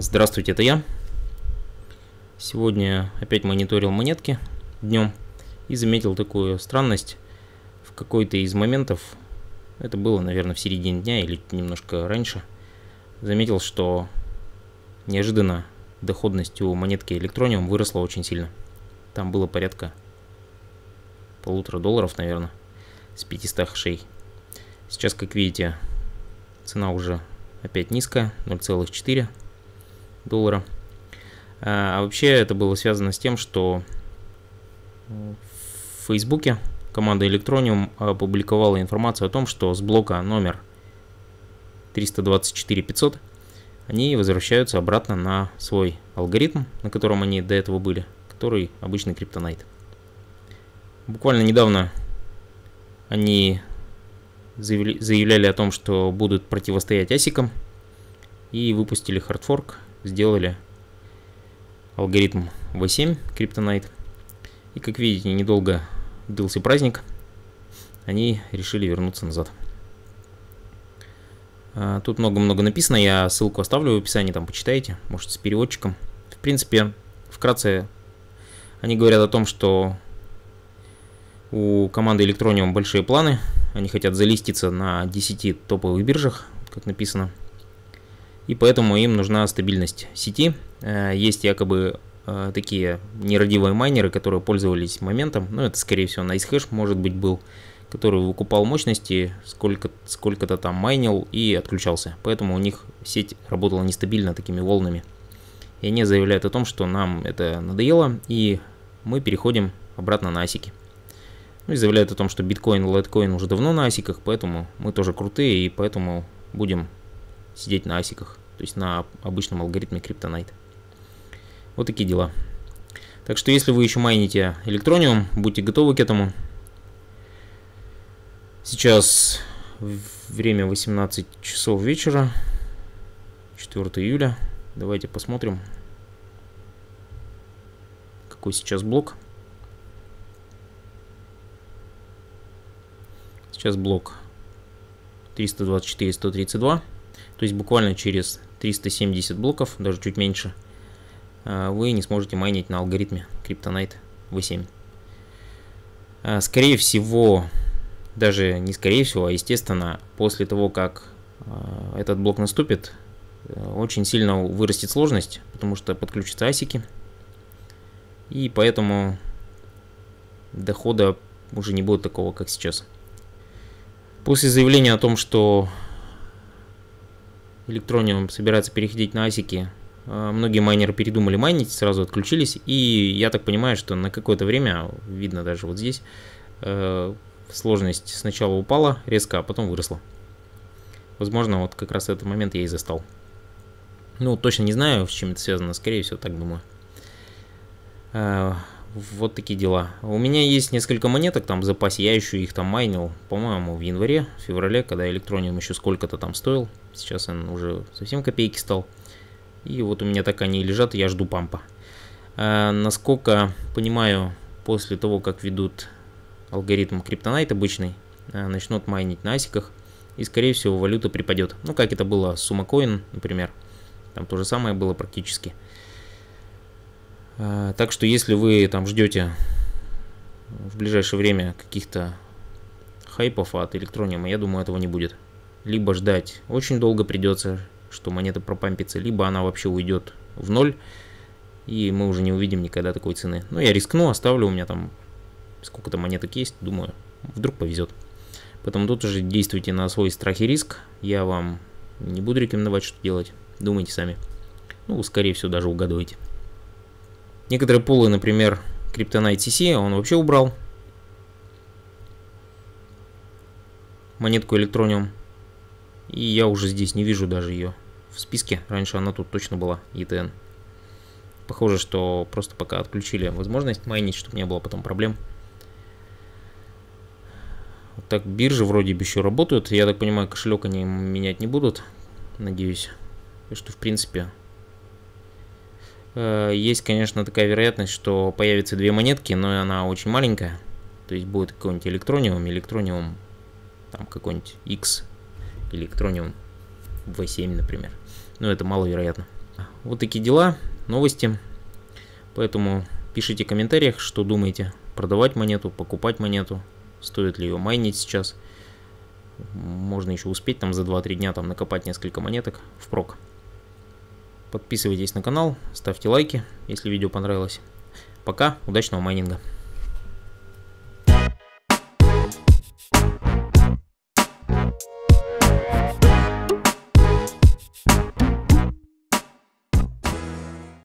Здравствуйте, это я. Сегодня опять мониторил монетки днем и заметил такую странность. В какой-то из моментов, это было, наверное, в середине дня или немножко раньше, заметил, что неожиданно доходность у монетки Electronium выросла очень сильно. Там было порядка полутора долларов, наверное, с 500 шей. Сейчас, как видите, цена уже опять низкая, 0,4 доллара. А, а вообще это было связано с тем, что в Фейсбуке команда Electronium опубликовала информацию о том, что с блока номер 324500 они возвращаются обратно на свой алгоритм, на котором они до этого были, который обычный криптонайт. Буквально недавно они заявляли о том, что будут противостоять асикам и выпустили хардфорк сделали алгоритм V7 Kryptonite. И как видите, недолго длился праздник, они решили вернуться назад. А, тут много-много написано, я ссылку оставлю в описании, там почитайте, может с переводчиком. В принципе, вкратце, они говорят о том, что у команды Electronium большие планы, они хотят залиститься на 10 топовых биржах, как написано и поэтому им нужна стабильность сети. Э, есть якобы э, такие нерадивые майнеры, которые пользовались моментом, ну это скорее всего NiceHash может быть был, который выкупал мощности, сколько, сколько-то там майнил и отключался. Поэтому у них сеть работала нестабильно такими волнами. И они заявляют о том, что нам это надоело, и мы переходим обратно на асики. Ну и заявляют о том, что биткоин и лайткоин уже давно на асиках, поэтому мы тоже крутые, и поэтому будем сидеть на асиках, то есть на обычном алгоритме Kryptonite. Вот такие дела. Так что если вы еще майните электрониум, будьте готовы к этому. Сейчас время 18 часов вечера, 4 июля. Давайте посмотрим, какой сейчас блок. Сейчас блок 324-132. То есть буквально через 370 блоков, даже чуть меньше, э, вы не сможете майнить на алгоритме Kryptonite V7. Э, скорее всего, даже не скорее всего, а естественно, после того, как э, этот блок наступит, очень сильно вырастет сложность, потому что подключатся асики, и поэтому дохода уже не будет такого, как сейчас. После заявления о том, что Электрониум собирается переходить на асики. А, многие майнеры передумали майнить, сразу отключились. И я так понимаю, что на какое-то время, видно даже вот здесь, э, сложность сначала упала резко, а потом выросла. Возможно, вот как раз этот момент я и застал. Ну, точно не знаю, с чем это связано. Скорее всего, так думаю. А, вот такие дела. У меня есть несколько монеток там в запасе, я еще их там майнил, по-моему, в январе, в феврале, когда электронин еще сколько-то там стоил. Сейчас он уже совсем копейки стал. И вот у меня так они лежат, и я жду пампа. А, насколько понимаю, после того, как ведут алгоритм криптонайт обычный, а, начнут майнить на асиках, и скорее всего валюта припадет. Ну как это было с Сумакоин, например. Там то же самое было практически. Э, так что если вы там ждете в ближайшее время каких-то хайпов от электрониума, я думаю, этого не будет. Либо ждать очень долго придется, что монета пропампится, либо она вообще уйдет в ноль, и мы уже не увидим никогда такой цены. Но ну, я рискну, оставлю, у меня там сколько-то монеток есть, думаю, вдруг повезет. Поэтому тут уже действуйте на свой страх и риск. Я вам не буду рекомендовать, что делать. Думайте сами. Ну, скорее всего, даже угадывайте. Некоторые пулы, например, Криптонайт CC, он вообще убрал. Монетку Электрониум. И я уже здесь не вижу даже ее в списке. Раньше она тут точно была, ETN. Похоже, что просто пока отключили возможность майнить, чтобы не было потом проблем. Вот так биржи вроде бы еще работают. Я так понимаю, кошелек они менять не будут. Надеюсь. что, в принципе, Э, есть, конечно, такая вероятность, что появятся две монетки, но она очень маленькая. То есть будет какой-нибудь электрониум, электрониум, там какой-нибудь X, электрониум V7, например. Но ну, это маловероятно. Вот такие дела, новости. Поэтому пишите в комментариях, что думаете. Продавать монету, покупать монету. Стоит ли ее майнить сейчас. Можно еще успеть там за 2-3 дня там накопать несколько монеток впрок. прок. Подписывайтесь на канал, ставьте лайки, если видео понравилось. Пока, удачного майнинга!